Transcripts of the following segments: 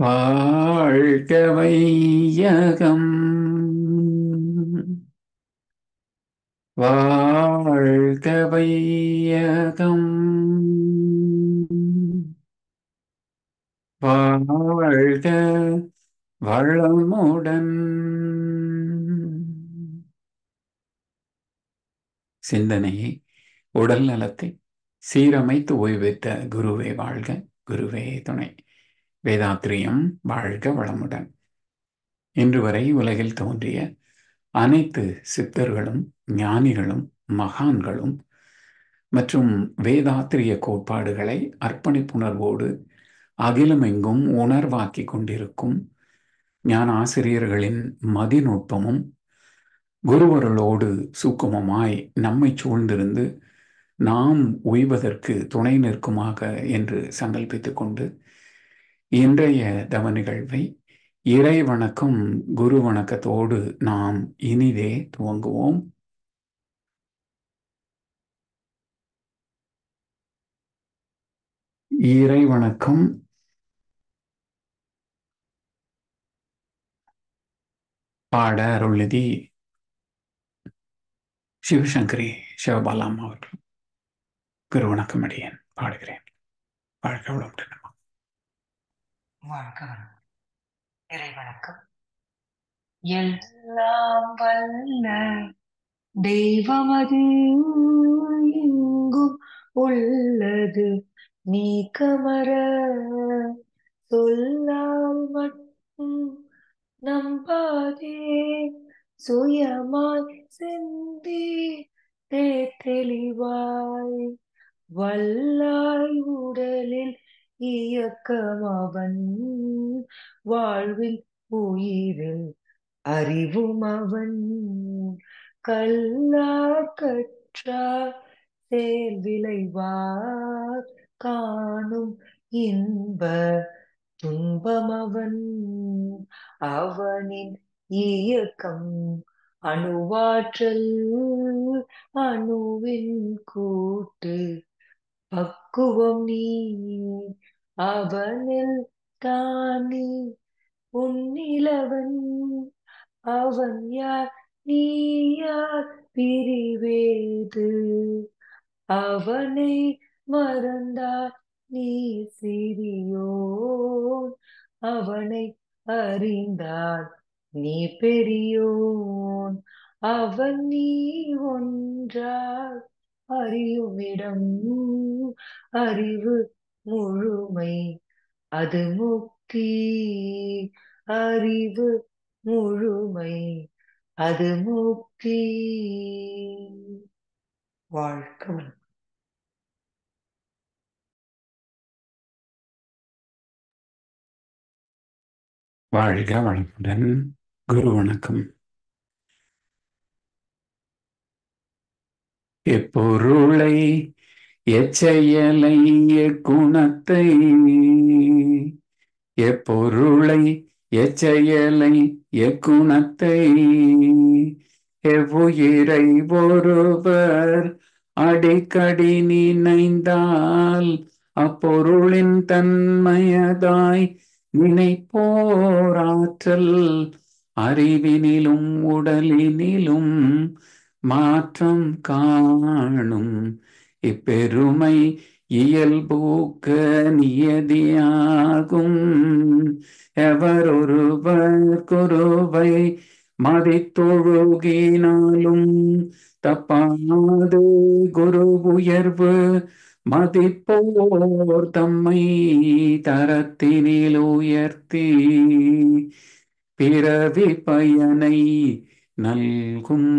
வாழ்க வையகம் வாழ்க வையகம் வாழ்க வளமுடன் சிந்தனையை உடல் நலத்தை சீரமைத்து ஓய்வெற்ற குருவே வாழ்க குருவே துணை வேதாத்திரியம் வாழ்க வளமுடன் இன்று வரை உலகில் தோன்றிய அனைத்து சித்தர்களும் ஞானிகளும் மகான்களும் மற்றும் வேதாத்திரிய கோட்பாடுகளை அர்ப்பணிப்புணர்வோடு அகிலமெங்கும் உணர்வாக்கி கொண்டிருக்கும் ஞான ஆசிரியர்களின் மதிநுட்பமும் குருவருளோடு சூக்குமமாய் நம்மை சூழ்ந்திருந்து நாம் உய்வதற்கு துணை நிற்குமாக என்று சங்கல்பித்து கொண்டு இன்றைய தவ நிகழ்வை இறை வணக்கம் குரு வணக்கத்தோடு நாம் இனிதே துவங்குவோம் இறை வணக்கம் பாட அருள்நிதி சிவசங்கரி சிவபாலாம் அவர்கள் குரு வணக்கம் அடியேன் பாடுகிறேன் வாழ்க்கை வளமுடன் வாழ்க வணக்கம் இறை வணக்கம் எல்லாம் வல்ல தெய்வமது இங்கும் உள்ளது நீ கமர சொல்லால் மட்டும் நம்பாதே சுயமாய் சிந்தி தெளிவாய் வல்லாய் உடலில் இயக்கமவன் வாழ்வில் உயிரில் அறிவும் அவன் கல்லா கற்றா தேர் விளைவார் காணும் இன்ப துன்பமவன் அவனின் இயக்கம் அணுவாற்றல் அணுவின் கூட்டு பக்குவம் நீ அவனில் தானே உன்னிலவன் அவன் யார் நீ யார் பிரிவேது அவனை மறந்தார் நீ சிறியோ அவனை அறிந்தார் நீ பெரியோன் அவன் நீ ஒன்றாய் அறியுமிடம் அறிவு முழுமை அது முக்தி அறிவு முழுமை அது முக்தி வாழ்க்கை வாழ்க வளமுடன் குரு வணக்கம் எப்பொருளை எச்செயலை எக்குணத்தை எப்பொருளை எச்சையலை எக்குணத்தை எவ்வுயிரை ஒருவர் அடிக்கடி நினைந்தால் அப்பொருளின் தன்மையதாய் நினைப்போராற்றல் அறிவினிலும் உடலினிலும் மாற்றம் காணும் இப்பெருமை இயல்பூக்க நியதியாகும் எவரொருவர் குருவை மதித்தொழுகினாலும் தப்பாது குரு உயர்வு மதிப்போர் தம்மை தரத்தினில் உயர்த்தி பிறவி பயனை நல்கும்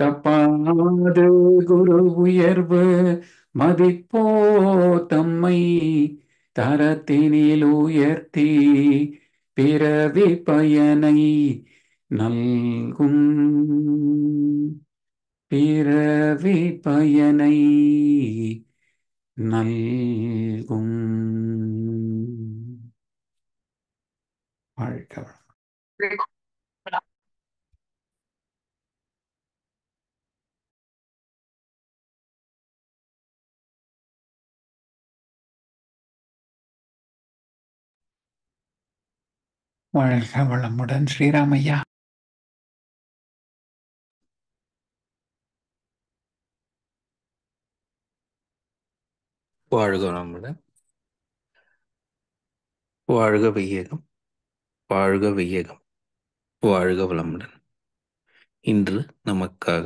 தப்பாது குரு உயர்வு மதிப்போ தம்மை தரத்தினில் உயர்த்தி பிறவி பயனை நல்கும் பிறவி பயனை நல்கும் வாழ்க வாழ்க வளமுடன் ஸ்ரீராமையா வாழ்க வளமுடன் வாழ்க வையகம் வாழ்க வையகம் வாழ்க வளமுடன் இன்று நமக்காக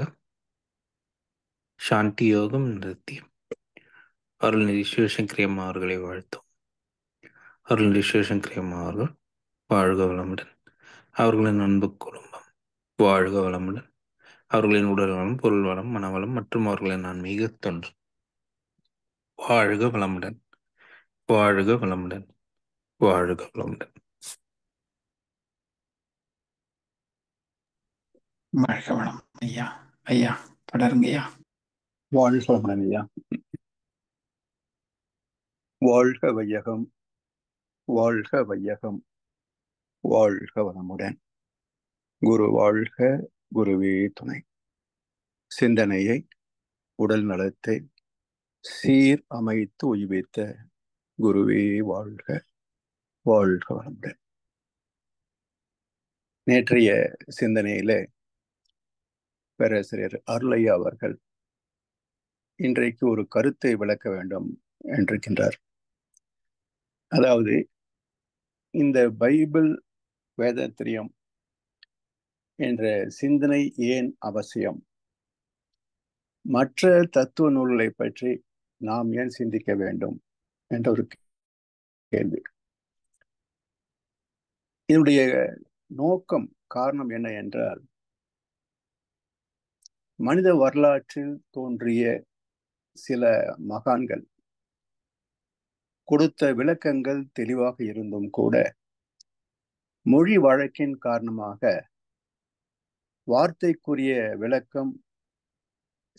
சாந்தி யோகம் நிறுத்தியம் அருள் நிரீஸ்வரசங்கரியம்மா அவர்களை வாழ்த்தும் அருள் நிரீஸ்வரசங்கரியம்மா அவர்கள் வாழ்க வளமுடன் அவர்களின் அன்பு குடும்பம் வாழ்க வளமுடன் அவர்களின் உடல் வளம் பொருள் வளம் மனவளம் மற்றும் அவர்களின் ஆன்மீக தொன்று வாழ்க வளமுடன் வாழ்க வளமுடன் வாழ்க வளமுடன் வாழ்க வளம் ஐயா ஐயா தொடருங்க ஐயா வாழ்க வளமுடன் ஐயா வாழ்க வையகம் வாழ்க வையகம் வாழ்க வளமுடன் குரு வாழ்க குருவே துணை சிந்தனையை உடல் நலத்தை சீர் அமைத்து உய்வித்த குருவே வாழ்க வாழ்க வளமுடன் நேற்றைய சிந்தனையில பேராசிரியர் அருளையா அவர்கள் இன்றைக்கு ஒரு கருத்தை விளக்க வேண்டும் என்றிருக்கின்றார் அதாவது இந்த பைபிள் வேதத்திரியம் என்ற சிந்தனை ஏன் அவசியம் மற்ற தத்துவ நூல்களை பற்றி நாம் ஏன் சிந்திக்க வேண்டும் என்ற ஒரு கேள்வி இதனுடைய நோக்கம் காரணம் என்ன என்றால் மனித வரலாற்றில் தோன்றிய சில மகான்கள் கொடுத்த விளக்கங்கள் தெளிவாக இருந்தும் கூட மொழி வழக்கின் காரணமாக வார்த்தைக்குரிய விளக்கம்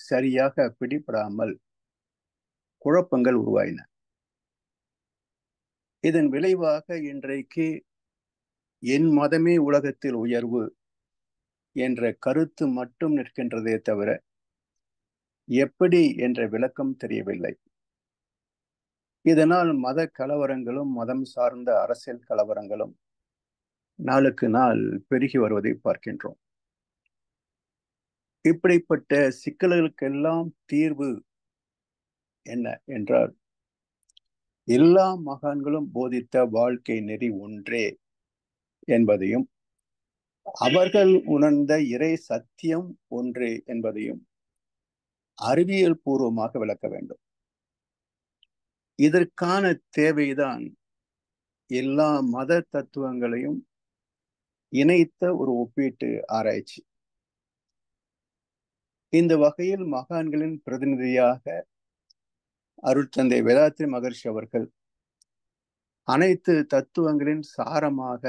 சரியாக பிடிபடாமல் குழப்பங்கள் உருவாயின இதன் விளைவாக இன்றைக்கு என் மதமே உலகத்தில் உயர்வு என்ற கருத்து மட்டும் நிற்கின்றதே தவிர எப்படி என்ற விளக்கம் தெரியவில்லை இதனால் மத கலவரங்களும் மதம் சார்ந்த அரசியல் கலவரங்களும் நாளுக்கு நாள் பெருகி வருவதை பார்க்கின்றோம் இப்படிப்பட்ட சிக்கல்களுக்கெல்லாம் தீர்வு என்ன என்றால் எல்லா மகான்களும் போதித்த வாழ்க்கை நெறி ஒன்றே என்பதையும் அவர்கள் உணர்ந்த இறை சத்தியம் ஒன்று என்பதையும் அறிவியல் பூர்வமாக விளக்க வேண்டும் இதற்கான தேவைதான் எல்லா மத தத்துவங்களையும் இணைத்த ஒரு ஒப்பீட்டு ஆராய்ச்சி இந்த வகையில் மகான்களின் பிரதிநிதியாக அருட்தந்தை வேதாத்ரி மகர்ஷி அவர்கள் அனைத்து தத்துவங்களின் சாரமாக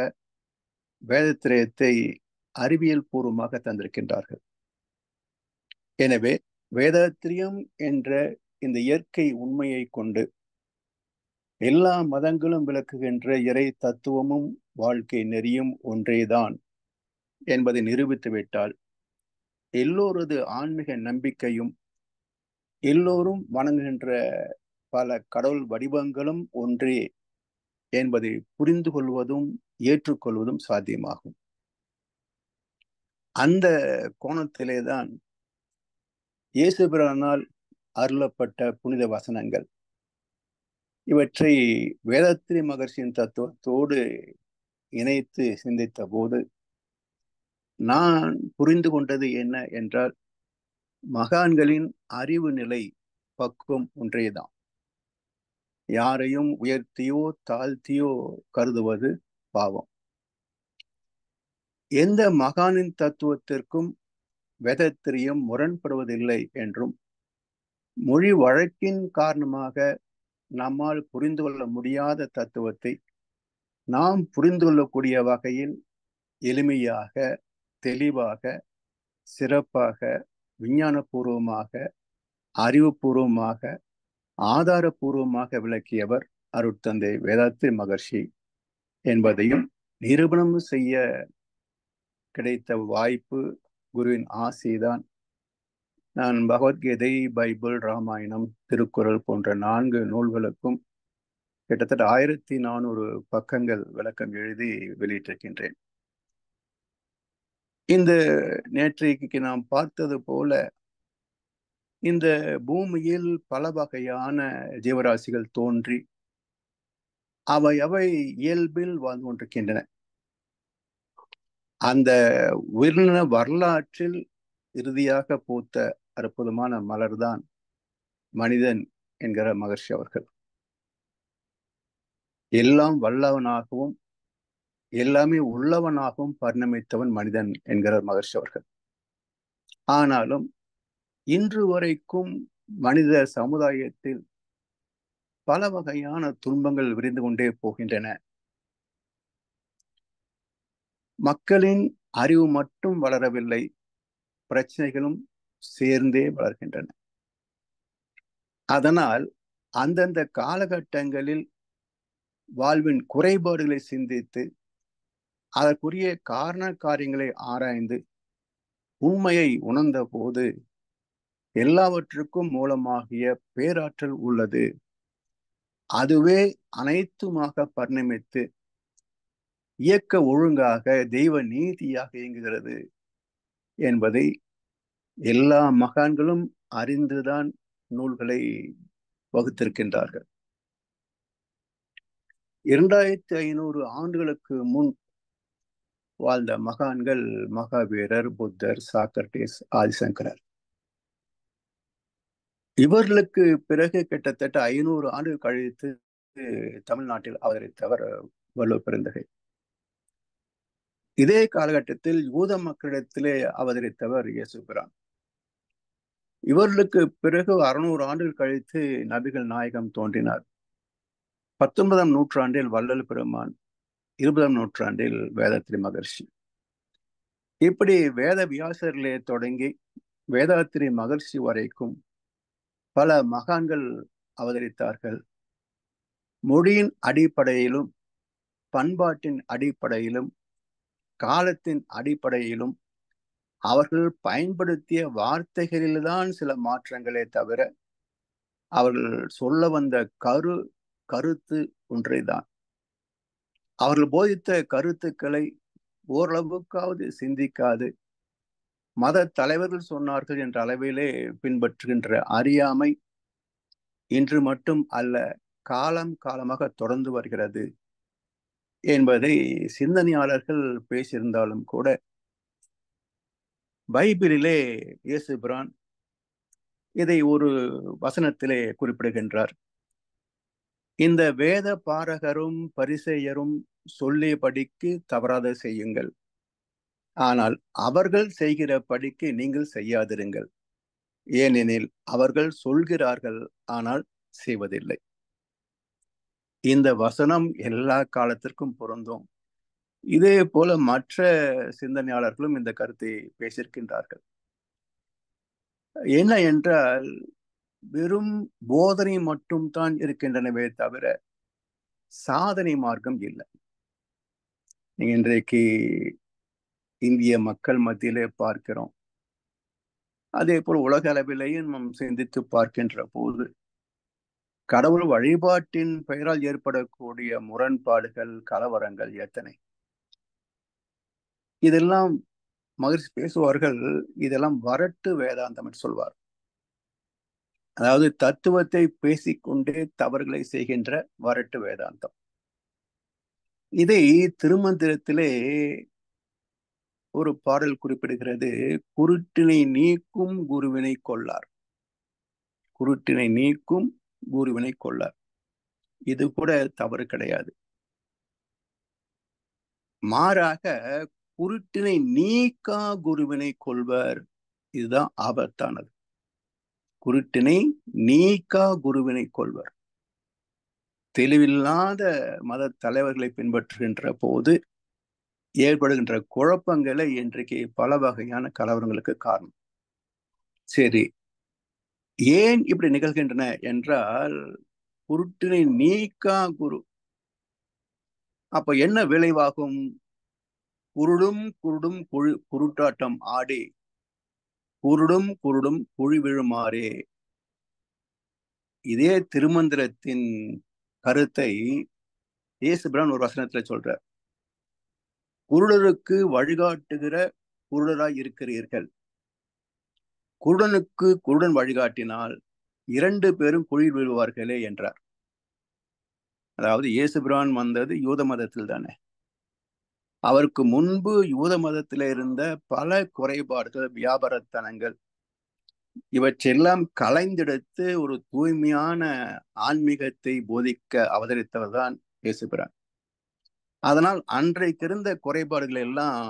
வேதத்திரயத்தை அறிவியல் பூர்வமாக தந்திருக்கின்றார்கள் எனவே வேதாத்திரியம் என்ற இந்த இயற்கை உண்மையை கொண்டு எல்லா மதங்களும் விளக்குகின்ற இறை தத்துவமும் வாழ்க்கை நெறியும் ஒன்றேதான் என்பதை நிரூபித்துவிட்டால் எல்லோரது ஆன்மீக நம்பிக்கையும் எல்லோரும் வணங்குகின்ற பல கடவுள் வடிவங்களும் ஒன்றே என்பதை புரிந்து கொள்வதும் ஏற்றுக்கொள்வதும் சாத்தியமாகும் அந்த கோணத்திலே தான் இயேசுபிரானால் அருளப்பட்ட புனித வசனங்கள் இவற்றை வேதாத்திரி மகர்ஷியின் தத்துவத்தோடு இணைத்து சிந்தித்த போது நான் புரிந்து கொண்டது என்ன என்றால் மகான்களின் அறிவு நிலை பக்குவம் ஒன்றேதான் யாரையும் உயர்த்தியோ தாழ்த்தியோ கருதுவது பாவம் எந்த மகானின் தத்துவத்திற்கும் வேதத்திரியம் முரண்படுவதில்லை என்றும் மொழி வழக்கின் காரணமாக நம்மால் புரிந்து கொள்ள முடியாத தத்துவத்தை நாம் புரிந்து கொள்ளக்கூடிய வகையில் எளிமையாக தெளிவாக சிறப்பாக விஞ்ஞானபூர்வமாக அறிவுபூர்வமாக ஆதாரபூர்வமாக விளக்கியவர் அருட்தந்தை வேதாத்ரி மகர்ஷி என்பதையும் நிரூபணம் செய்ய கிடைத்த வாய்ப்பு குருவின் ஆசைதான் நான் பகவத்கீதை பைபிள் ராமாயணம் திருக்குறள் போன்ற நான்கு நூல்களுக்கும் கிட்டத்தட்ட ஆயிரத்தி நானூறு பக்கங்கள் விளக்கம் எழுதி வெளியிட்டிருக்கின்றேன் இந்த நேற்றைக்கு நாம் பார்த்தது போல இந்த பூமியில் பல வகையான ஜீவராசிகள் தோன்றி அவை அவை இயல்பில் வாழ்ந்து கொண்டிருக்கின்றன அந்த உயிரின வரலாற்றில் இறுதியாக பூத்த அற்புதமான மலர்தான் மனிதன் என்கிற மகர்ஷி அவர்கள் எல்லாம் வல்லவனாகவும் எல்லாமே உள்ளவனாகவும் பரிணமித்தவன் மனிதன் என்கிறார் மகர்ஷி அவர்கள் ஆனாலும் இன்று வரைக்கும் மனித சமுதாயத்தில் பல வகையான துன்பங்கள் விரிந்து கொண்டே போகின்றன மக்களின் அறிவு மட்டும் வளரவில்லை பிரச்சனைகளும் சேர்ந்தே வளர்கின்றன அதனால் அந்தந்த காலகட்டங்களில் வாழ்வின் குறைபாடுகளை சிந்தித்து அதற்குரிய காரண காரியங்களை ஆராய்ந்து உண்மையை உணர்ந்த போது எல்லாவற்றுக்கும் மூலமாகிய பேராற்றல் உள்ளது அதுவே அனைத்துமாக பரிணமித்து இயக்க ஒழுங்காக தெய்வ நீதியாக இயங்குகிறது என்பதை எல்லா மகான்களும் அறிந்துதான் நூல்களை வகுத்திருக்கின்றார்கள் இரண்டாயிரத்தி ஐநூறு ஆண்டுகளுக்கு முன் வாழ்ந்த மகான்கள் மகாவீரர் புத்தர் சாக்ரட்டிஸ் ஆதிசங்கரர் இவர்களுக்கு பிறகு கிட்டத்தட்ட ஐநூறு ஆண்டு கழித்து தமிழ்நாட்டில் அவதரித்தவர் வள்ளுவர் பிறந்தகை இதே காலகட்டத்தில் யூத மக்களிடத்திலே அவதரித்தவர் இயேசு பிரான் இவர்களுக்கு பிறகு அறுநூறு ஆண்டுகள் கழித்து நபிகள் நாயகம் தோன்றினார் பத்தொன்பதாம் நூற்றாண்டில் வள்ளல் பெருமான் இருபதாம் நூற்றாண்டில் வேதாத்திரி மகர்ஷி இப்படி வேத வியாசரிலே தொடங்கி வேதாத்திரி மகர்ஷி வரைக்கும் பல மகான்கள் அவதரித்தார்கள் மொழியின் அடிப்படையிலும் பண்பாட்டின் அடிப்படையிலும் காலத்தின் அடிப்படையிலும் அவர்கள் பயன்படுத்திய வார்த்தைகளில்தான் சில மாற்றங்களே தவிர அவர்கள் சொல்ல வந்த கரு கருத்து தான் அவர்கள் போதித்த கருத்துக்களை ஓரளவுக்காவது சிந்திக்காது மத தலைவர்கள் சொன்னார்கள் என்ற அளவிலே பின்பற்றுகின்ற அறியாமை இன்று மட்டும் அல்ல காலம் காலமாக தொடர்ந்து வருகிறது என்பதை சிந்தனையாளர்கள் பேசியிருந்தாலும் கூட பைபிளிலே இயேசுபிரான் இதை ஒரு வசனத்திலே குறிப்பிடுகின்றார் இந்த வேத பாரகரும் பரிசெயரும் சொல்லியபடிக்கு தவறாத செய்யுங்கள் ஆனால் அவர்கள் செய்கிற படிக்கு நீங்கள் செய்யாதிருங்கள் ஏனெனில் அவர்கள் சொல்கிறார்கள் ஆனால் செய்வதில்லை இந்த வசனம் எல்லா காலத்திற்கும் பொருந்தும் இதே போல மற்ற சிந்தனையாளர்களும் இந்த கருத்தை பேசியிருக்கின்றார்கள் என்ன என்றால் வெறும் போதனை மட்டும் தான் இருக்கின்றனவே தவிர சாதனை மார்க்கம் இல்லை நீங்க இன்றைக்கு இந்திய மக்கள் மத்தியிலே பார்க்கிறோம் அதே போல் உலக அளவிலேயே நாம் சிந்தித்து பார்க்கின்ற போது கடவுள் வழிபாட்டின் பெயரால் ஏற்படக்கூடிய முரண்பாடுகள் கலவரங்கள் எத்தனை இதெல்லாம் மகிழ்ச்சி பேசுவார்கள் இதெல்லாம் வரட்டு வேதாந்தம் என்று சொல்வார் அதாவது தத்துவத்தை பேசிக்கொண்டே தவறுகளை செய்கின்ற வரட்டு வேதாந்தம் இதை திருமந்திரத்திலே ஒரு பாடல் குறிப்பிடுகிறது குருட்டினை நீக்கும் குருவினை கொள்ளார் குருட்டினை நீக்கும் குருவினை கொள்ளார் இது கூட தவறு கிடையாது மாறாக குருட்டினை நீக்கா குருவினை கொள்வர் இதுதான் ஆபத்தானது குருட்டினை நீக்கா குருவினை கொள்வர் தெளிவில்லாத மத தலைவர்களை பின்பற்றுகின்ற போது ஏற்படுகின்ற குழப்பங்களை இன்றைக்கு பல வகையான கலவரங்களுக்கு காரணம் சரி ஏன் இப்படி நிகழ்கின்றன என்றால் குருட்டினை நீக்கா குரு அப்ப என்ன விளைவாகும் குருடும் குருடும் குழு குருட்டாட்டம் ஆடி குருடும் குருடும் குழி விழுமாறே இதே திருமந்திரத்தின் கருத்தை இயேசுபிரான் ஒரு வசனத்துல சொல்றார் குருடருக்கு வழிகாட்டுகிற குருடராய் இருக்கிறீர்கள் குருடனுக்கு குருடன் வழிகாட்டினால் இரண்டு பேரும் குழி விழுவார்களே என்றார் அதாவது இயேசுபிரான் வந்தது யூத மதத்தில் தானே அவருக்கு முன்பு யூத மதத்தில் இருந்த பல குறைபாடுகள் வியாபாரத்தனங்கள் இவற்றெல்லாம் கலைந்தெடுத்து ஒரு தூய்மையான ஆன்மீகத்தை போதிக்க அவதரித்தவர் தான் பேசுகிறார் அதனால் அன்றைக்கு இருந்த குறைபாடுகள் எல்லாம்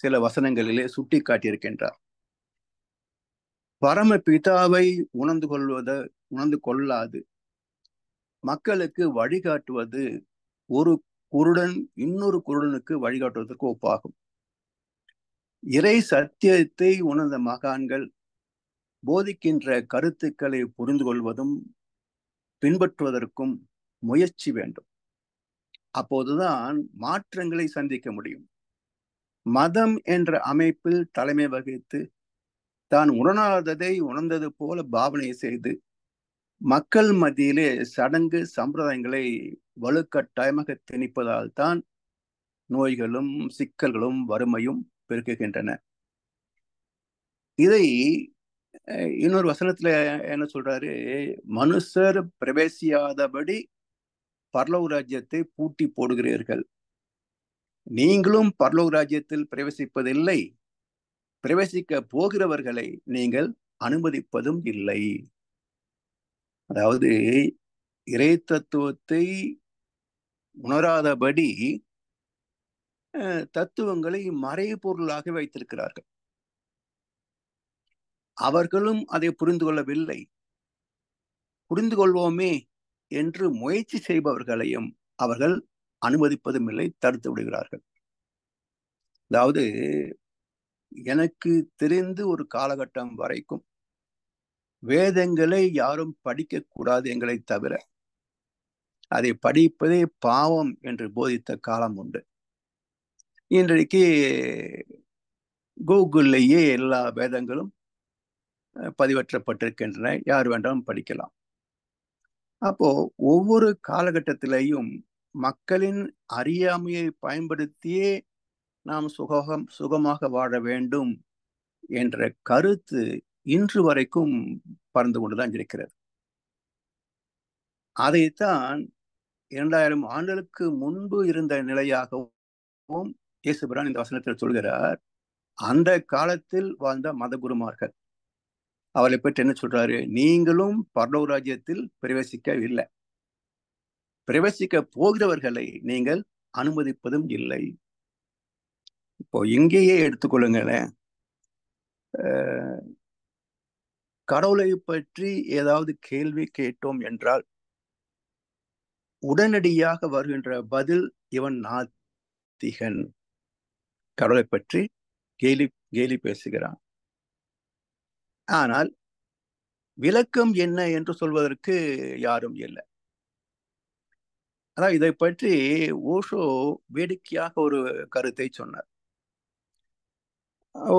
சில வசனங்களிலே சுட்டி காட்டியிருக்கின்றார் பரம பிதாவை உணர்ந்து கொள்வத உணர்ந்து கொள்ளாது மக்களுக்கு வழிகாட்டுவது ஒரு குருடன் இன்னொரு குருடனுக்கு வழிகாட்டுவதற்கு ஒப்பாகும் இறை சத்தியத்தை உணர்ந்த மகான்கள் போதிக்கின்ற கருத்துக்களை புரிந்து கொள்வதும் பின்பற்றுவதற்கும் முயற்சி வேண்டும் அப்போதுதான் மாற்றங்களை சந்திக்க முடியும் மதம் என்ற அமைப்பில் தலைமை வகித்து தான் உணராததை உணர்ந்தது போல பாவனை செய்து மக்கள் மத்தியிலே சடங்கு சம்பிரதாயங்களை வலுக்கட்டாயமாக திணிப்பதால் தான் நோய்களும் சிக்கல்களும் வறுமையும் பெருக்குகின்றன இதை இன்னொரு வசனத்துல என்ன சொல்றாரு மனுஷர் பிரவேசியாதபடி பரலோக ராஜ்யத்தை பூட்டி போடுகிறீர்கள் நீங்களும் பரலோக ராஜ்யத்தில் பிரவேசிப்பதில்லை பிரவேசிக்க போகிறவர்களை நீங்கள் அனுமதிப்பதும் இல்லை அதாவது இறை தத்துவத்தை உணராதபடி தத்துவங்களை மறைபொருளாக வைத்திருக்கிறார்கள் அவர்களும் அதை புரிந்து கொள்ளவில்லை புரிந்து கொள்வோமே என்று முயற்சி செய்பவர்களையும் அவர்கள் அனுமதிப்பதும் இல்லை தடுத்து விடுகிறார்கள் அதாவது எனக்கு தெரிந்து ஒரு காலகட்டம் வரைக்கும் வேதங்களை யாரும் படிக்கக்கூடாது எங்களை தவிர அதை படிப்பதே பாவம் என்று போதித்த காலம் உண்டு இன்றைக்கு கூகுள்லேயே எல்லா வேதங்களும் பதிவற்றப்பட்டிருக்கின்றன யார் வேண்டாலும் படிக்கலாம் அப்போ ஒவ்வொரு காலகட்டத்திலையும் மக்களின் அறியாமையை பயன்படுத்தியே நாம் சுகம் சுகமாக வாழ வேண்டும் என்ற கருத்து இன்று வரைக்கும் பறந்து கொண்டுதான் இருக்கிறது அதைத்தான் இரண்டாயிரம் ஆண்டுகளுக்கு முன்பு இருந்த நிலையாகவும் இயேசுபிரான் இந்த வசனத்தில் சொல்கிறார் அந்த காலத்தில் வாழ்ந்த மதகுருமார்கள் அவளை பற்றி என்ன சொல்றாரு நீங்களும் பரலோ ராஜ்யத்தில் பிரவேசிக்கவில்லை பிரவேசிக்க போகிறவர்களை நீங்கள் அனுமதிப்பதும் இல்லை இப்போ இங்கேயே எடுத்துக்கொள்ளுங்களேன் கடவுளை பற்றி ஏதாவது கேள்வி கேட்டோம் என்றால் உடனடியாக வருகின்ற பதில் இவன் நாத்திகன் கடவுளை பற்றி கேலி கேலி பேசுகிறான் ஆனால் விளக்கம் என்ன என்று சொல்வதற்கு யாரும் இல்லை அதான் இதை பற்றி ஓஷோ வேடிக்கையாக ஒரு கருத்தை சொன்னார்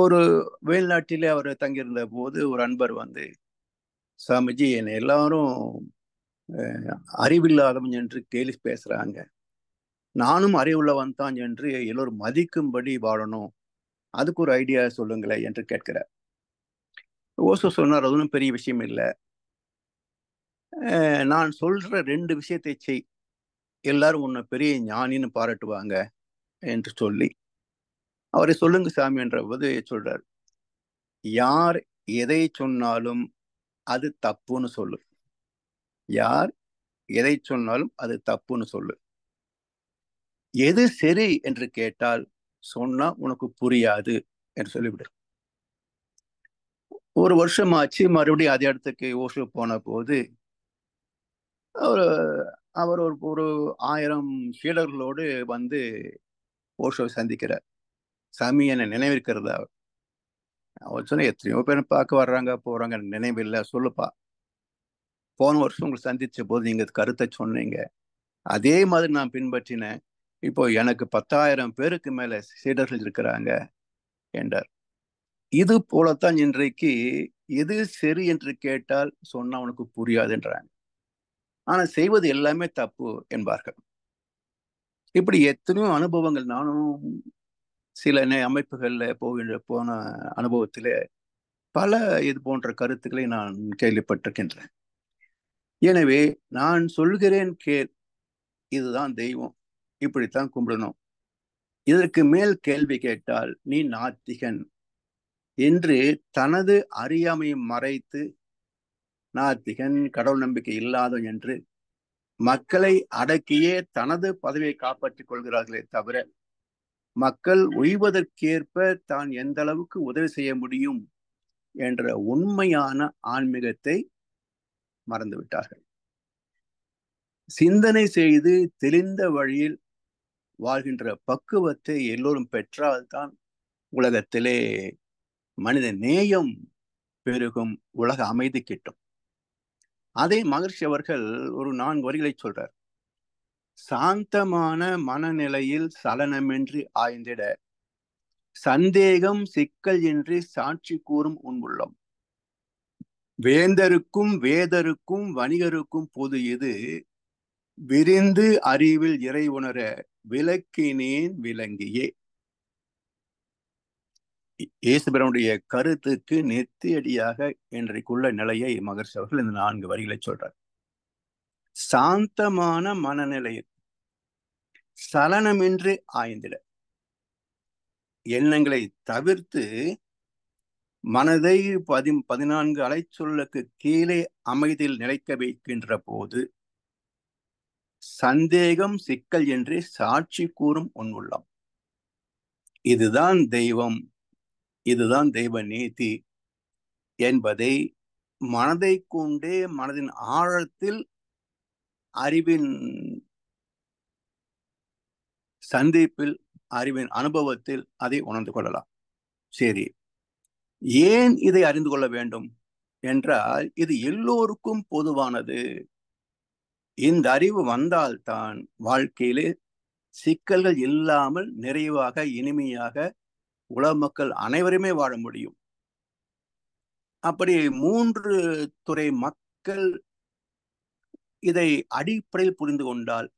ஒரு வெளிநாட்டிலே அவர் தங்கியிருந்த போது ஒரு அன்பர் வந்து சாமிஜி என்னை எல்லாரும் அறிவில்லாதவன் என்று கேலி பேசுறாங்க நானும் அறிவுள்ளவன் தான் என்று எல்லோரும் மதிக்கும்படி வாழணும் அதுக்கு ஒரு ஐடியா சொல்லுங்களேன் என்று கேட்கிறார் ஓசு சொன்னார் அதுவும் ஒன்றும் பெரிய விஷயம் இல்லை நான் சொல்ற ரெண்டு விஷயத்தை செய் எல்லாரும் உன்னை பெரிய ஞானின்னு பாராட்டுவாங்க என்று சொல்லி அவரை சொல்லுங்க சாமி என்ற போது சொல்றார் யார் எதை சொன்னாலும் அது தப்புன்னு சொல்லு யார் எதை சொன்னாலும் அது தப்புன்னு சொல்லு எது சரி என்று கேட்டால் சொன்னா உனக்கு புரியாது என்று சொல்லிவிடு ஒரு வருஷம் ஆச்சு மறுபடியும் அதே இடத்துக்கு ஓஷோ போன போது அவர் அவர் ஒரு ஒரு ஆயிரம் சீடர்களோடு வந்து ஓஷோவை சந்திக்கிறார் சாமி என்னை நினைவிருக்கிறதா அவர் சொன்னால் எத்தனையோ பேர் பார்க்க வர்றாங்க போறாங்க நினைவில்லை சொல்லுப்பா போன வருஷம் உங்களை சந்தித்த போது நீங்கள் கருத்தை சொன்னீங்க அதே மாதிரி நான் பின்பற்றினேன் இப்போ எனக்கு பத்தாயிரம் பேருக்கு மேலே சீடர்கள் இருக்கிறாங்க என்றார் இது போலத்தான் இன்றைக்கு எது சரி என்று கேட்டால் சொன்னால் அவனுக்கு புரியாதுன்றாங்க ஆனால் செய்வது எல்லாமே தப்பு என்பார்கள் இப்படி எத்தனையோ அனுபவங்கள் நானும் சில அமைப்புகளில் போகின்ற போன அனுபவத்தில் பல இது போன்ற கருத்துக்களை நான் கேள்விப்பட்டிருக்கின்றேன் எனவே நான் சொல்கிறேன் கேள் இதுதான் தெய்வம் இப்படித்தான் கும்பிடணும் இதற்கு மேல் கேள்வி கேட்டால் நீ நாத்திகன் என்று தனது அறியாமையை மறைத்து நாத்திகன் கடவுள் நம்பிக்கை இல்லாதவன் என்று மக்களை அடக்கியே தனது பதவியை காப்பாற்றிக் கொள்கிறார்களே தவிர மக்கள் ஒய்வதற்கேற்ப தான் எந்த அளவுக்கு உதவி செய்ய முடியும் என்ற உண்மையான ஆன்மீகத்தை மறந்து விட்டார்கள் சிந்தனை செய்து தெளிந்த வழியில் வாழ்கின்ற பக்குவத்தை எல்லோரும் பெற்றால்தான் உலகத்திலே மனித நேயம் பெருகும் உலக அமைதி கிட்டும் அதை மகிழ்ச்சி அவர்கள் ஒரு நான்கு வரிகளை சொல்றார் சாந்தமான மனநிலையில் சலனமின்றி ஆய்ந்திட சந்தேகம் சிக்கல் என்று சாட்சி கூறும் உன் உள்ளம் வேந்தருக்கும் வேதருக்கும் வணிகருக்கும் பொது இது விரிந்து அறிவில் இறை உணர விளக்கினேன் விளங்கியே இயேசுபிரனுடைய கருத்துக்கு நெத்தியடியாக இன்றைக்குள்ள நிலையை மகர்ஷி அவர்கள் இந்த நான்கு வரிகளை சொல்றார் சாந்தமான மனநிலையில் சலனமின்றி ஆய்ந்திட எண்ணங்களை தவிர்த்து மனதை பதி பதினான்கு அலைச்சொல்லுக்கு கீழே அமைதியில் நிலைக்க வைக்கின்ற போது சந்தேகம் சிக்கல் என்று சாட்சி கூறும் உன் உள்ளம் இதுதான் தெய்வம் இதுதான் தெய்வ நீதி என்பதை மனதை கொண்டே மனதின் ஆழத்தில் அறிவின் சந்திப்பில் அறிவின் அனுபவத்தில் அதை உணர்ந்து கொள்ளலாம் சரி ஏன் இதை அறிந்து கொள்ள வேண்டும் என்றால் இது எல்லோருக்கும் பொதுவானது இந்த அறிவு வந்தால்தான் வாழ்க்கையிலே சிக்கல்கள் இல்லாமல் நிறைவாக இனிமையாக உலக மக்கள் அனைவருமே வாழ முடியும் அப்படி மூன்று துறை மக்கள் இதை அடிப்படையில் புரிந்து கொண்டால்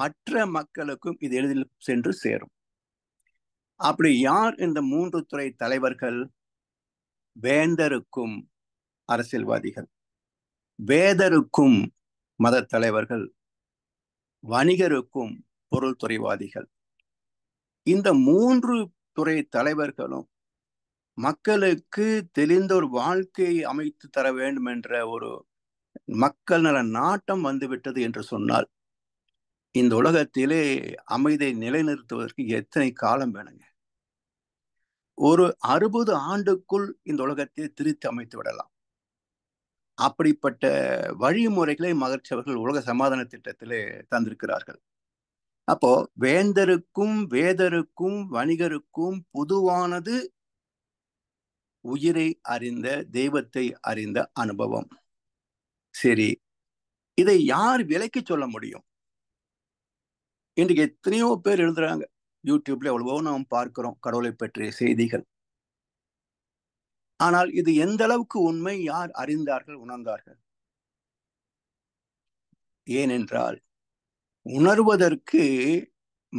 மற்ற மக்களுக்கும் இது எளிதில் சென்று சேரும் அப்படி யார் இந்த மூன்று துறை தலைவர்கள் வேந்தருக்கும் அரசியல்வாதிகள் வேதருக்கும் மத தலைவர்கள் வணிகருக்கும் பொருள் துறைவாதிகள் இந்த மூன்று துறை தலைவர்களும் மக்களுக்கு தெளிந்த ஒரு வாழ்க்கையை அமைத்து தர வேண்டும் என்ற ஒரு மக்கள் நல நாட்டம் வந்துவிட்டது என்று சொன்னால் இந்த உலகத்திலே அமைதியை நிலைநிறுத்துவதற்கு எத்தனை காலம் வேணுங்க ஒரு அறுபது ஆண்டுக்குள் இந்த உலகத்தை திருத்தி அமைத்து விடலாம் அப்படிப்பட்ட வழிமுறைகளை மகர்ச்சி அவர்கள் உலக சமாதான திட்டத்திலே தந்திருக்கிறார்கள் அப்போ வேந்தருக்கும் வேதருக்கும் வணிகருக்கும் பொதுவானது உயிரை அறிந்த தெய்வத்தை அறிந்த அனுபவம் சரி இதை யார் விலைக்கு சொல்ல முடியும் இன்றைக்கு எத்தனையோ பேர் எழுதுறாங்க யூடியூப்ல எவ்வளவோ நாம் பார்க்கிறோம் கடவுளை பற்றிய செய்திகள் ஆனால் இது எந்த அளவுக்கு உண்மை யார் அறிந்தார்கள் உணர்ந்தார்கள் ஏனென்றால் உணர்வதற்கு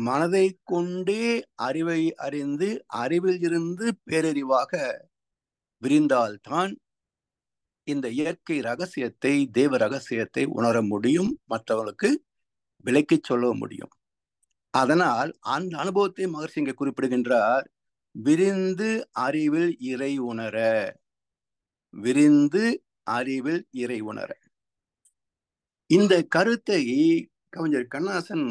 மனதை கொண்டே அறிவை அறிந்து அறிவில் இருந்து பேரறிவாக விரிந்தால்தான் இந்த இயற்கை ரகசியத்தை தெய்வ ரகசியத்தை உணர முடியும் மற்றவர்களுக்கு விளக்கி சொல்ல முடியும் அதனால் அந்த அனுபவத்தை மகர்ஷி இங்கே குறிப்பிடுகின்றார் விரிந்து அறிவில் இறை உணர விரிந்து அறிவில் இறை உணர இந்த கருத்தை கவிஞர் கண்ணாசன்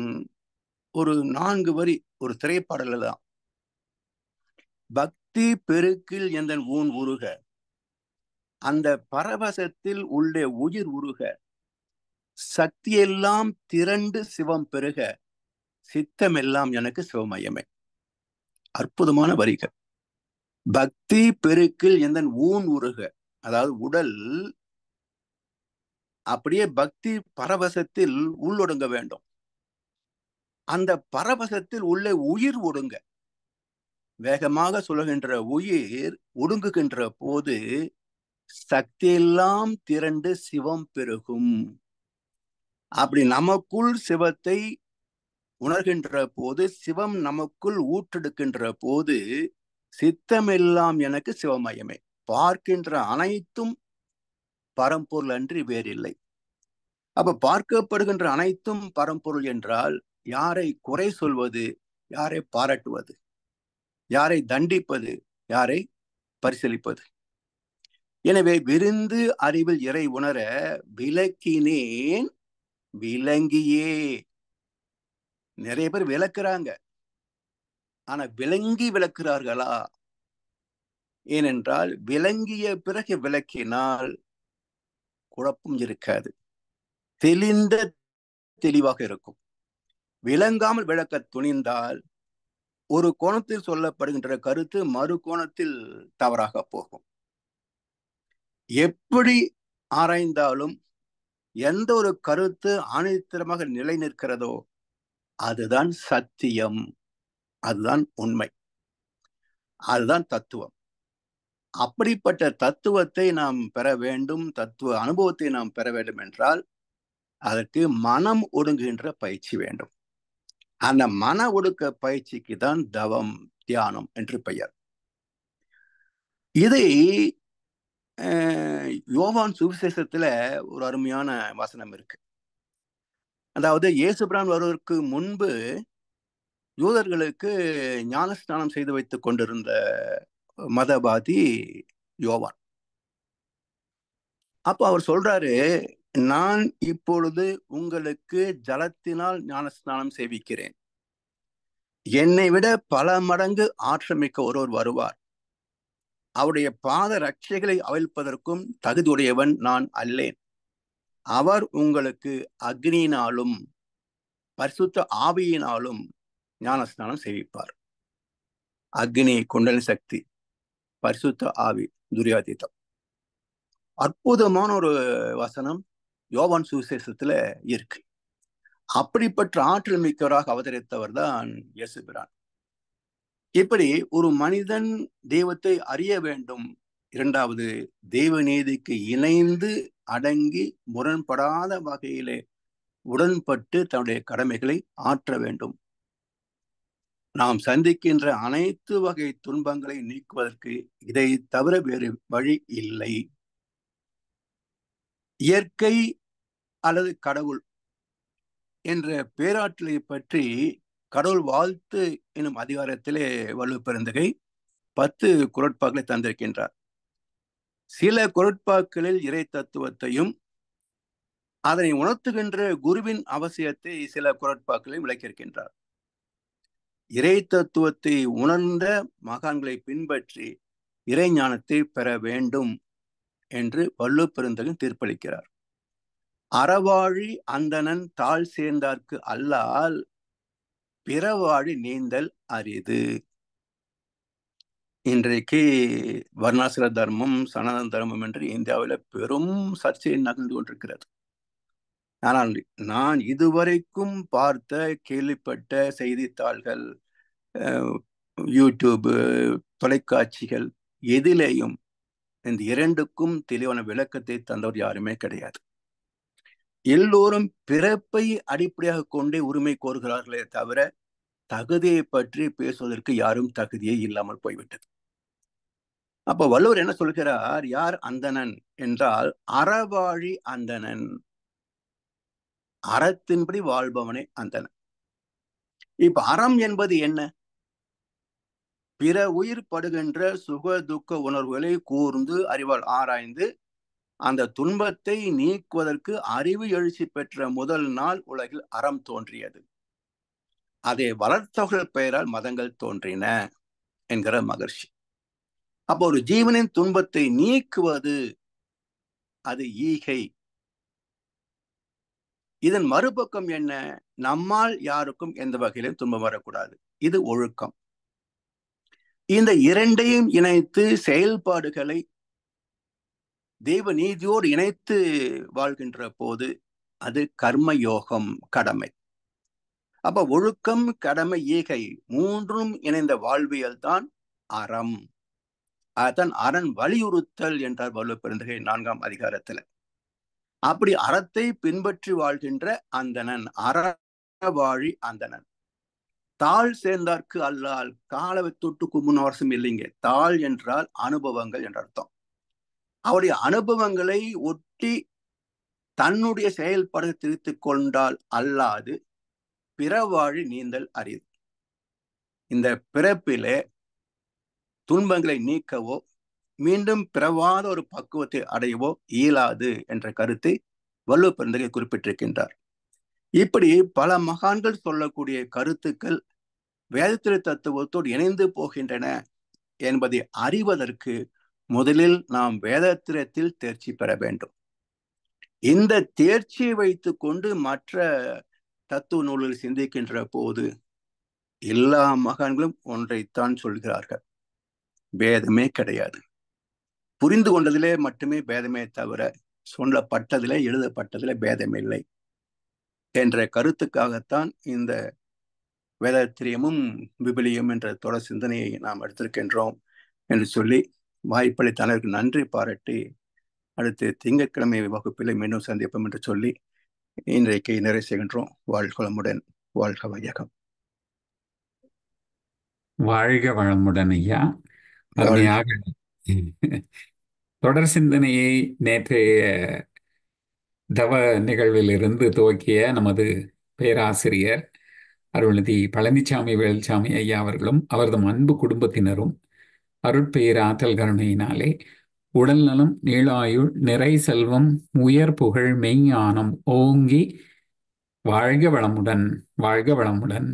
ஒரு நான்கு வரி ஒரு திரைப்பாடல தான் பக்தி பெருக்கில் எந்த ஊன் உருக அந்த பரவசத்தில் உள்ளே உயிர் உருக சக்தியெல்லாம் திரண்டு சிவம் பெருக சித்தமெல்லாம் எனக்கு சிவமயமே அற்புதமான வரிகள் பக்தி பெருக்கில் எந்த ஊன் உருக அதாவது உடல் அப்படியே பக்தி பரவசத்தில் உள்ளொடுங்க வேண்டும் அந்த பரவசத்தில் உள்ளே உயிர் ஒடுங்க வேகமாக சொல்லுகின்ற உயிர் ஒடுங்குகின்ற போது சக்தியெல்லாம் திரண்டு சிவம் பெருகும் அப்படி நமக்குள் சிவத்தை உணர்கின்ற போது சிவம் நமக்குள் ஊற்றெடுக்கின்ற போது சித்தமெல்லாம் எனக்கு சிவமயமே பார்க்கின்ற அனைத்தும் பரம்பொருள் அன்றி வேறில்லை அப்ப பார்க்கப்படுகின்ற அனைத்தும் பரம்பொருள் என்றால் யாரை குறை சொல்வது யாரை பாராட்டுவது யாரை தண்டிப்பது யாரை பரிசீலிப்பது எனவே விருந்து அறிவில் இறை உணர விளக்கினேன் விளங்கியே நிறைய பேர் விளக்குறாங்க ஆனா விளங்கி விளக்குறார்களா ஏனென்றால் விளங்கிய பிறகு விளக்கினால் குழப்பம் இருக்காது தெளிந்த தெளிவாக இருக்கும் விளங்காமல் விளக்க துணிந்தால் ஒரு கோணத்தில் சொல்லப்படுகின்ற கருத்து மறு கோணத்தில் தவறாக போகும் எப்படி ஆராய்ந்தாலும் எந்த ஒரு கருத்து ஆணித்தரமாக நிலை நிற்கிறதோ அதுதான் சத்தியம் அதுதான் உண்மை அதுதான் தத்துவம் அப்படிப்பட்ட தத்துவத்தை நாம் பெற வேண்டும் தத்துவ அனுபவத்தை நாம் பெற வேண்டும் என்றால் அதற்கு மனம் ஒடுங்குகின்ற பயிற்சி வேண்டும் அந்த மன ஒடுக்க பயிற்சிக்கு தான் தவம் தியானம் என்று பெயர் இதை யோவான் சுவிசேஷத்துல ஒரு அருமையான வசனம் இருக்கு அதாவது இயேசுபிரான் வருவதற்கு முன்பு யூதர்களுக்கு ஞானஸ்நானம் செய்து வைத்துக் கொண்டிருந்த மதவாதி யோவான் அப்போ அவர் சொல்றாரு நான் இப்பொழுது உங்களுக்கு ஜலத்தினால் ஞானஸ்தானம் சேவிக்கிறேன் என்னை விட பல மடங்கு ஆற்றமிக்க ஒருவர் வருவார் அவருடைய பாத ரட்சைகளை அவிழ்ப்பதற்கும் தகுதியுடையவன் நான் அல்லேன் அவர் உங்களுக்கு அக்னியினாலும் பரிசுத்த ஆவியினாலும் ஞானஸ்நானம் செய்விப்பார் அக்னி குண்டல் சக்தி பரிசுத்த ஆவி துரியாதீதம் அற்புதமான ஒரு வசனம் யோவான் சுவிசேஷத்துல இருக்கு அப்படிப்பட்ட ஆற்றல் மிக்கவராக அவதரித்தவர் தான் இயேசுபிரான் இப்படி ஒரு மனிதன் தெய்வத்தை அறிய வேண்டும் இரண்டாவது தெய்வ நீதிக்கு இணைந்து அடங்கி முரண்படாத வகையிலே உடன்பட்டு தன்னுடைய கடமைகளை ஆற்ற வேண்டும் நாம் சந்திக்கின்ற அனைத்து வகை துன்பங்களை நீக்குவதற்கு இதை தவிர வேறு வழி இல்லை இயற்கை அல்லது கடவுள் என்ற பேராற்றலை பற்றி கடவுள் வாழ்த்து எனும் அதிகாரத்திலே வலுப்பிறந்தகை பத்து குரட்பாக்களை தந்திருக்கின்றார் சில குரட்பாக்களில் இறை தத்துவத்தையும் அதனை உணர்த்துகின்ற குருவின் அவசியத்தை சில குரட்பாக்களையும் விளக்கியிருக்கின்றார் இறை தத்துவத்தை உணர்ந்த மகான்களை பின்பற்றி இறை ஞானத்தை பெற வேண்டும் என்று வள்ளு பெருந்தகன் தீர்ப்பளிக்கிறார் அறவாழி அந்தணன் தாழ் சேர்ந்தார்க்கு அல்லால் பிறவாழி நீந்தல் அரிது இன்றைக்கு வர்ணாசிர தர்மம் சனாதன தர்மம் என்று இந்தியாவில் பெரும் சர்ச்சையை நகர்ந்து கொண்டிருக்கிறது ஆனால் நான் இதுவரைக்கும் பார்த்த கேள்விப்பட்ட செய்தித்தாள்கள் யூடியூப் தொலைக்காட்சிகள் எதிலேயும் இந்த இரண்டுக்கும் தெளிவான விளக்கத்தை தந்தவர் யாருமே கிடையாது எல்லோரும் பிறப்பை அடிப்படையாக கொண்டே உரிமை கோருகிறார்களே தவிர தகுதியை பற்றி பேசுவதற்கு யாரும் தகுதியே இல்லாமல் போய்விட்டது அப்ப வள்ளுவர் என்ன சொல்கிறார் யார் அந்தணன் என்றால் அறவாழி அந்தணன் அறத்தின்படி வாழ்பவனே அந்தணன் இப்ப அறம் என்பது என்ன பிற உயிர் படுகின்ற சுக துக்க உணர்வுகளை கூர்ந்து அறிவால் ஆராய்ந்து அந்த துன்பத்தை நீக்குவதற்கு அறிவு எழுச்சி பெற்ற முதல் நாள் உலகில் அறம் தோன்றியது அதை வளர்த்தவர்கள் பெயரால் மதங்கள் தோன்றின என்கிற மகிழ்ச்சி அப்போ ஒரு ஜீவனின் துன்பத்தை நீக்குவது அது ஈகை இதன் மறுபக்கம் என்ன நம்மால் யாருக்கும் எந்த வகையிலும் துன்பம் வரக்கூடாது இது ஒழுக்கம் இந்த இரண்டையும் இணைத்து செயல்பாடுகளை தெய்வ நீதியோடு இணைத்து வாழ்கின்ற போது அது கர்மயோகம் கடமை அப்ப ஒழுக்கம் கடமை ஈகை மூன்றும் இணைந்த வாழ்வியல் தான் அறம் அதன் அரண் வலியுறுத்தல் என்றார் வலுப்பெருந்தகை நான்காம் அதிகாரத்துல அப்படி அறத்தை பின்பற்றி வாழ்கின்ற அந்தணன் அறவாழி அந்தணன் தாழ் சேர்ந்தார்க்கு அல்லால் காலவை தொட்டு கும்புன இல்லைங்க தாழ் என்றால் அனுபவங்கள் என்ற அர்த்தம் அவருடைய அனுபவங்களை ஒட்டி தன்னுடைய செயல்பாடு திரித்து கொண்டால் அல்லாது பிறவாழி நீந்தல் அறியுது இந்த பிறப்பிலே துன்பங்களை நீக்கவோ மீண்டும் பிறவாத ஒரு பக்குவத்தை அடையவோ இயலாது என்ற கருத்தை வள்ளுவ குறிப்பிட்டிருக்கின்றார் இப்படி பல மகான்கள் சொல்லக்கூடிய கருத்துக்கள் வேதத்திரு தத்துவத்தோடு இணைந்து போகின்றன என்பதை அறிவதற்கு முதலில் நாம் வேதத்திரத்தில் தேர்ச்சி பெற வேண்டும் இந்த தேர்ச்சியை வைத்து கொண்டு மற்ற தத்துவ நூலில் சிந்திக்கின்ற போது எல்லா மகான்களும் ஒன்றைத்தான் சொல்கிறார்கள் பேதமே கிடையாது புரிந்து கொண்டதிலே மட்டுமே பேதமே தவிர சொல்லப்பட்டதிலே எழுதப்பட்டதிலே பேதமில்லை என்ற கருத்துக்காகத்தான் இந்த வேதாத்திரியமும் விபிலியும் என்ற தொடர் சிந்தனையை நாம் எடுத்திருக்கின்றோம் என்று சொல்லி வாய்ப்பளித்த அனைவருக்கு நன்றி பாராட்டி அடுத்து திங்கட்கிழமை வகுப்பில் மீண்டும் சந்திப்போம் என்று சொல்லி இன்றைக்கு நிறைவு செய்கின்றோம் வாழ்குளமுடன் வாழ்க வையகம் வாழ்க வளமுடன் ஐயா அருமையாக தொடர் சிந்தனையை நேற்றைய தவ நிகழ்விலிருந்து துவக்கிய நமது பேராசிரியர் அருள்நிதி பழனிசாமி வேல்சாமி ஐயா அவர்களும் அவரது அன்பு குடும்பத்தினரும் அருட்பேராற்றல் கருணையினாலே உடல் நலம் நீளாயுள் நிறை செல்வம் உயர் புகழ் மெய்ஞானம் ஓங்கி வாழ்க வளமுடன் வாழ்க வளமுடன்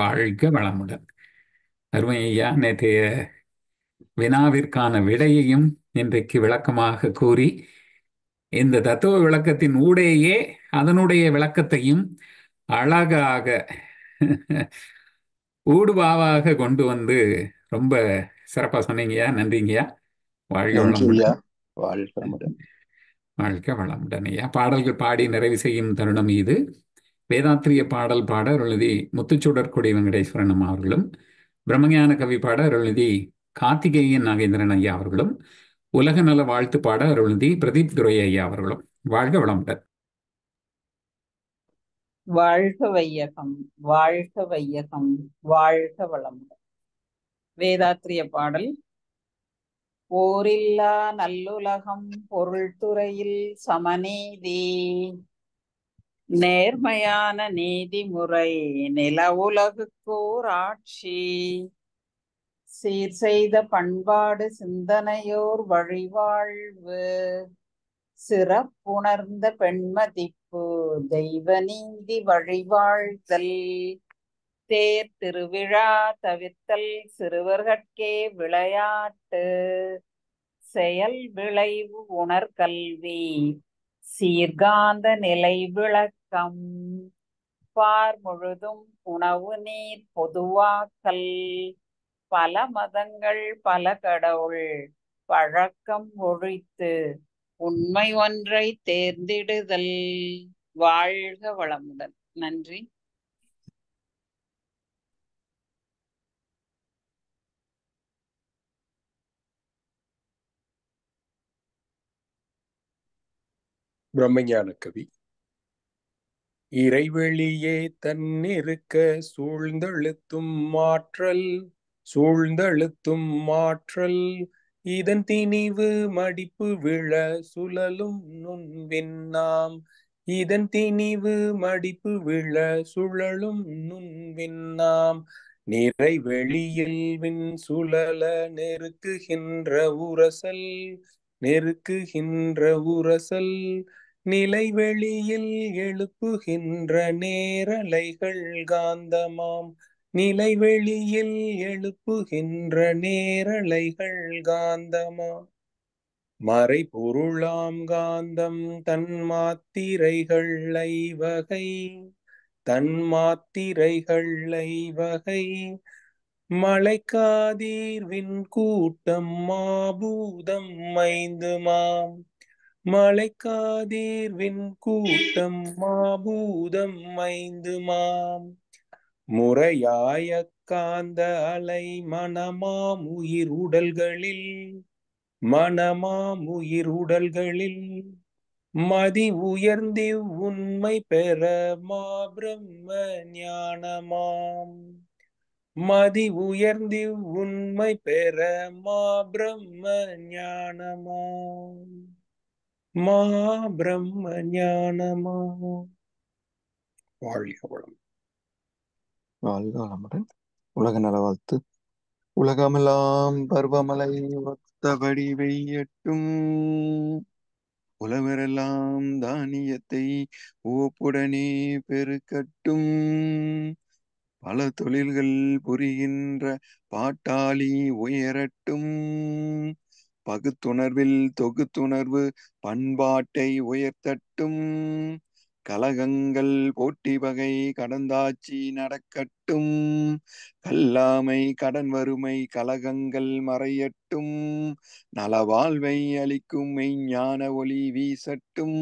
வாழ்க வளமுடன் அருமை ஐயா நேற்றைய வினாவிற்கான விடையையும் இன்றைக்கு விளக்கமாக கூறி இந்த தத்துவ விளக்கத்தின் ஊடேயே அதனுடைய விளக்கத்தையும் அழகாக ஊடுபாவாக கொண்டு வந்து ரொம்ப சிறப்பா சொன்னீங்கயா நன்றிங்கய்யா வாழ்க வளமுடன் வாழ்க வளமுடன் ஐயா பாடல்கள் பாடி நிறைவு செய்யும் தருணம் இது வேதாத்திரிய பாடல் பாட அருள்நிதி முத்துச்சூடற்குடி வெங்கடேஸ்வரனும் அவர்களும் பிரம்மஞான கவி பாட அருள்நிதி கார்த்திகேயன் நாகேந்திரன் ஐயா அவர்களும் உலக நல வாழ்த்து பாட அருள்ந்தி பிரதீப் துரை ஐயா அவர்களும் வாழ்க வளமுடன் வாழ்க வையகம் வாழ்க வையகம் வாழ்க வளமுடன் வேதாத்திரிய பாடல் போரில்லா நல்லுலகம் பொருள்துறையில் சமநீதி நேர்மையான நீதிமுறை நில உலகுக்கோர் ஆட்சி சீர் செய்த பண்பாடு சிந்தனையோர் வழிவாழ்வு சிறப்புணர்ந்த பெண்மதிப்பு தெய்வ நீதி வழிவாழ்தல் தேர் திருவிழா தவிர்த்தல் சிறுவர்கட்கே விளையாட்டு செயல் விளைவு உணர்கல்வி சீர்காந்த நிலை விளக்கம் பார் முழுதும் உணவு நீர் பொதுவாக்கல் பல மதங்கள் பல கடவுள் பழக்கம் ஒழித்து உண்மை ஒன்றை தேர்ந்திடுதல் வாழ்க வளமுடன் நன்றி பிரம்மஞான கவி இறைவெளியே தன்னிருக்க சூழ்ந்தெழுத்தும் மாற்றல் சூழ்ந்தழுத்தும் மாற்றல் இதன் திணிவு மடிப்பு விழ சுழலும் நுண்வின்னாம் இதன் திணிவு மடிப்பு விழ சுழலும் நுண்வின்னாம் நிறை வெளியில் வின் சுழல நெருக்குகின்ற உரசல் நெருக்குகின்ற உரசல் நிலை வெளியில் எழுப்புகின்ற நேரலைகள் காந்தமாம் நிலை வெளியில் எழுப்புகின்ற நேரலைகள் காந்தமா மறை பொருளாம் காந்தம் தன் மாத்திரைகள் ஐவகை தன் மாத்திரைகள் ஐவகை மலைக்காதீர்வின் கூட்டம் மாபூதம் மைந்துமாம் மலைக்காதீர்வின் கூட்டம் மாபூதம் மைந்துமாம் முறையாய காந்த அலை மனமாமுயிர் உடல்களில் மனமாமுயிர் உடல்களில் மதி உயர்ந்தி உண்மை பெற மா பிரம்ம ஞானமாம் மதி உயர்ந்தி உண்மை பெற மா பிரம்ம ஞானமாம் மா பிரம்ம ஞானமாம் வாழ்க வளம் வாழ்க உலக நலவாழ்த்து உலகமெல்லாம் பருவமலை ஒத்தபடி வெய்யட்டும் உலவரெல்லாம் தானியத்தை ஓப்புடனே பெருக்கட்டும் பல தொழில்கள் புரிகின்ற பாட்டாளி உயரட்டும் பகுத்துணர்வில் தொகுத்துணர்வு பண்பாட்டை உயர்த்தட்டும் கலகங்கள் போட்டி பகை கடந்தாட்சி நடக்கட்டும் கல்லாமை கடன் வறுமை கலகங்கள் மறையட்டும் நலவாழ்வை அளிக்கும் மெய்ஞான ஒளி வீசட்டும்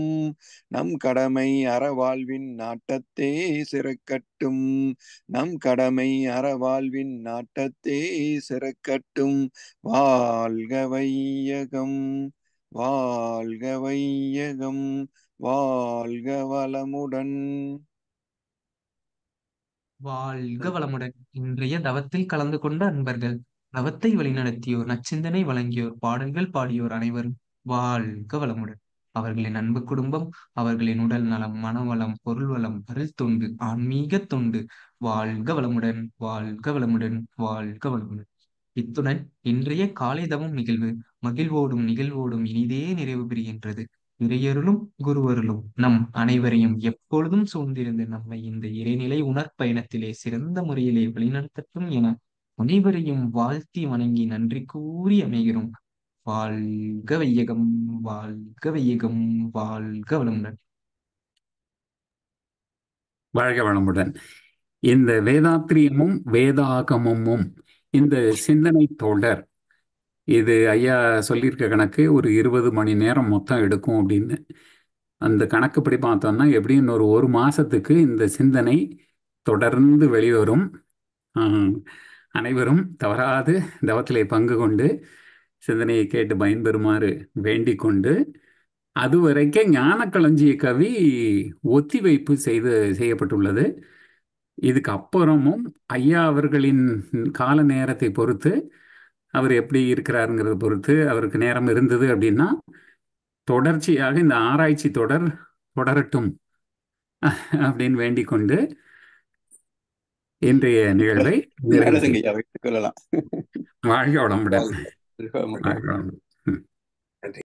நம் கடமை அறவாழ்வின் நாட்டத்தே சிறக்கட்டும் நம் கடமை அறவாழ்வின் நாட்டத்தே சிறக்கட்டும் வாழ்க வையகம் வாழ்க வையகம் வாழ்க வளமுடன் வாழ்க வளமுடன் இன்றைய தவத்தில் கலந்து கொண்ட அன்பர்கள் தவத்தை வழிநடத்தியோர் நச்சிந்தனை வழங்கியோர் பாடல்கள் பாடியோர் அனைவரும் வாழ்க வளமுடன் அவர்களின் அன்பு குடும்பம் அவர்களின் உடல் நலம் மனவளம் பொருள் வளம் அருள் தொண்டு ஆன்மீக தொண்டு வாழ்க வளமுடன் வாழ்க வளமுடன் வாழ்க வளமுடன் இத்துடன் இன்றைய காலை தவம் நிகழ்வு மகிழ்வோடும் நிகழ்வோடும் இனிதே நிறைவு பெறுகின்றது இறையருளும் குருவருளும் நம் அனைவரையும் எப்பொழுதும் சூழ்ந்திருந்து நம்மை இந்த இறைநிலை உணர்பயணத்திலே சிறந்த முறையிலே வழிநடத்தட்டும் என அனைவரையும் வாழ்த்தி வணங்கி நன்றி கூறி அமைகிறோம் வாழ்க வையகம் வாழ்க வையகம் வாழ்க வளமுடன் வாழ்க வளமுடன் இந்த வேதாத்திரியமும் வேதாகமமும் இந்த சிந்தனை தோழர் இது ஐயா சொல்லியிருக்க கணக்கு ஒரு இருபது மணி நேரம் மொத்தம் எடுக்கும் அப்படின்னு அந்த கணக்குப்படி பார்த்தோம்னா எப்படியும் ஒரு ஒரு மாதத்துக்கு இந்த சிந்தனை தொடர்ந்து வெளிவரும் அனைவரும் தவறாது தவத்திலே பங்கு கொண்டு சிந்தனையை கேட்டு பயன்பெறுமாறு வேண்டிக் கொண்டு அதுவரைக்கும் ஞானக்களஞ்சிய கவி ஒத்திவைப்பு செய்து செய்யப்பட்டுள்ளது இதுக்கு அப்புறமும் ஐயா அவர்களின் கால நேரத்தை பொறுத்து அவர் எப்படி இருக்கிறாருங்கிறத பொறுத்து அவருக்கு நேரம் இருந்தது அப்படின்னா தொடர்ச்சியாக இந்த ஆராய்ச்சி தொடர் தொடரட்டும் அப்படின்னு வேண்டிக் கொண்டு இன்றைய நிகழ்வை வாழ்க உடம்புடன் வாழ்க வளமுடன்